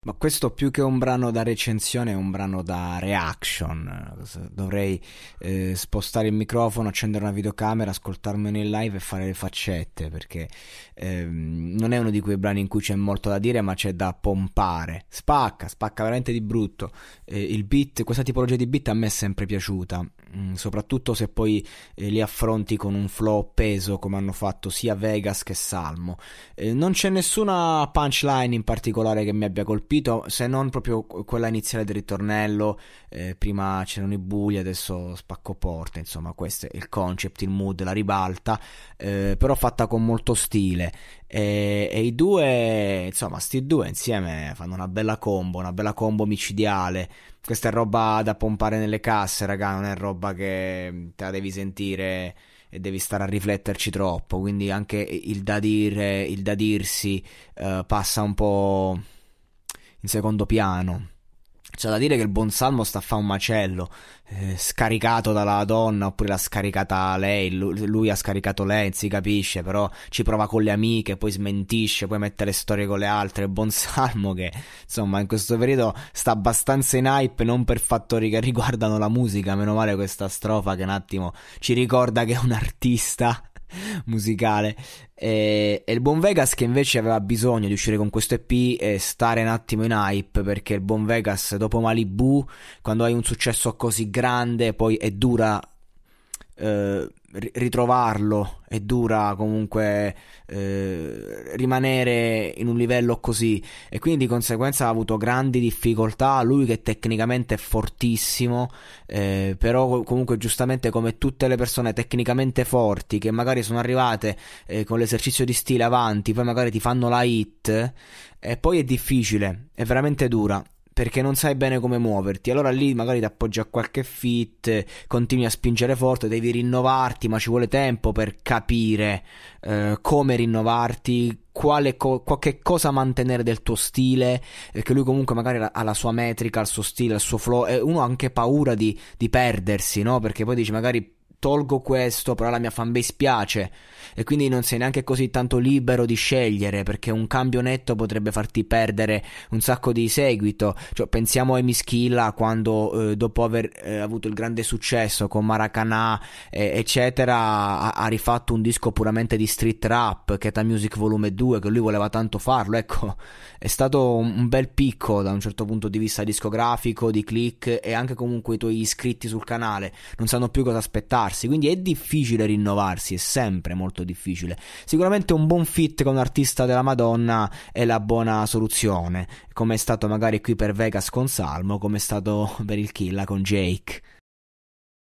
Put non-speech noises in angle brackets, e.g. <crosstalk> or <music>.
Ma questo più che un brano da recensione è un brano da reaction. Dovrei eh, spostare il microfono, accendere una videocamera, ascoltarmene in live e fare le faccette perché ehm, non è uno di quei brani in cui c'è molto da dire, ma c'è da pompare. Spacca, spacca veramente di brutto. Eh, il beat, questa tipologia di beat a me è sempre piaciuta, mm, soprattutto se poi eh, li affronti con un flow peso come hanno fatto sia Vegas che Salmo. Eh, non c'è nessuna punchline in particolare che mi abbia colpito, se non proprio quella iniziale del ritornello. Eh, prima c'erano i bui, adesso spacco porte, insomma, questo è il concept, il mood, la ribalta, eh, però fatta con molto stile. E, e i due, insomma, sti due insieme fanno una bella combo, una bella combo micidiale. Questa è roba da pompare nelle casse, raga, non è roba che mm, te la devi sentire e devi stare a rifletterci troppo. Quindi anche il da dire, il da dirsi eh, passa un po' in secondo piano. C'è da dire che il buon Salmo sta a fare un macello, eh, scaricato dalla donna oppure l'ha scaricata lei, lui, lui ha scaricato lei, si capisce, però ci prova con le amiche, poi smentisce, poi mette le storie con le altre. Il buon Salmo che insomma in questo periodo sta abbastanza in hype non per fattori che riguardano la musica, meno male questa strofa che un attimo ci ricorda che è un artista <laughs> musicale. E, e, il buon Vegas che invece aveva bisogno di uscire con questo EP e stare un attimo in hype perché il buon Vegas dopo Malibu, quando hai un successo così grande, poi è dura eh, ritrovarlo è dura comunque eh, rimanere in un livello così e quindi di conseguenza ha avuto grandi difficoltà lui che tecnicamente è fortissimo eh, però comunque giustamente come tutte le persone tecnicamente forti che magari sono arrivate eh, con l'esercizio di stile avanti poi magari ti fanno la hit e eh, poi è difficile è veramente dura perché non sai bene come muoverti. Allora lì magari ti appoggi a qualche fit, continui a spingere forte, devi rinnovarti, ma ci vuole tempo per capire eh, come rinnovarti, quale co- che cosa mantenere del tuo stile, perché eh, lui comunque magari ha la sua metrica, il suo stile, il suo flow, e uno ha anche paura di, di perdersi, no? Perché poi dici magari tolgo questo, però la mia fanbase piace e quindi non sei neanche così tanto libero di scegliere perché un cambio netto potrebbe farti perdere un sacco di seguito. Cioè, pensiamo a Emischilla quando eh, dopo aver eh, avuto il grande successo con Maracanã, eh, eccetera ha, ha, rifatto un disco puramente di street rap che è da Music Volume 2 che lui voleva tanto farlo, ecco, è stato un bel picco da un certo punto di vista discografico, di click e anche comunque i tuoi iscritti sul canale non sanno più cosa aspettare rinnovarsi, quindi è difficile rinnovarsi, è sempre molto difficile. Sicuramente un buon fit con un artista della Madonna è la buona soluzione, come è stato magari qui per Vegas con Salmo, come è stato <laughs> per il Killa con Jake.